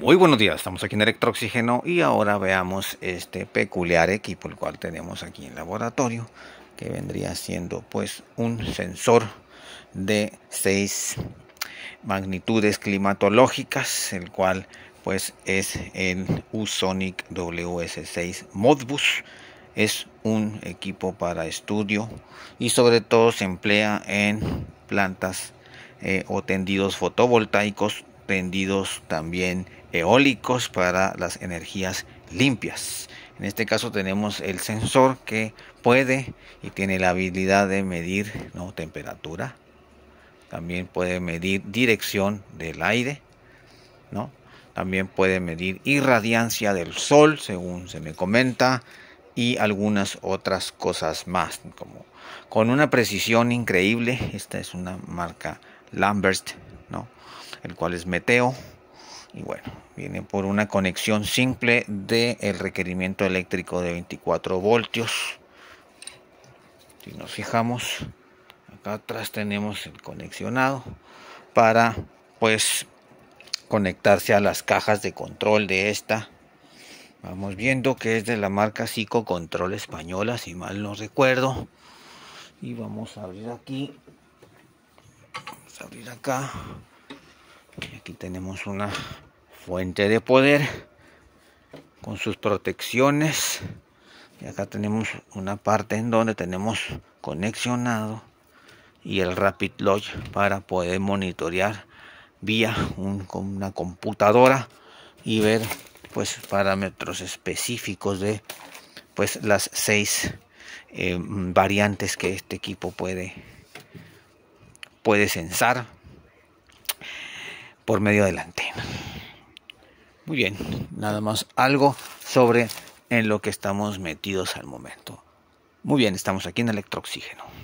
Muy buenos días, estamos aquí en Electrooxígeno y ahora veamos este peculiar equipo el cual tenemos aquí en laboratorio que vendría siendo pues un sensor de 6 magnitudes climatológicas el cual pues es el usonic WS6 Modbus es un equipo para estudio y sobre todo se emplea en plantas eh, o tendidos fotovoltaicos también eólicos para las energías limpias. En este caso tenemos el sensor que puede y tiene la habilidad de medir ¿no? temperatura. También puede medir dirección del aire. ¿no? También puede medir irradiancia del sol, según se me comenta. Y algunas otras cosas más. Como con una precisión increíble. Esta es una marca Lambert el cual es meteo. Y bueno, viene por una conexión simple del el requerimiento eléctrico de 24 voltios. Si nos fijamos, acá atrás tenemos el conexionado para pues conectarse a las cajas de control de esta. Vamos viendo que es de la marca Psico Control Española, si mal no recuerdo. Y vamos a abrir aquí abrir acá. Y aquí tenemos una fuente de poder con sus protecciones. Y acá tenemos una parte en donde tenemos conexionado y el Rapid Lodge para poder monitorear vía una computadora y ver pues parámetros específicos de pues las seis eh, variantes que este equipo puede puede censar por medio de la antena. Muy bien, nada más algo sobre en lo que estamos metidos al momento. Muy bien, estamos aquí en electrooxígeno.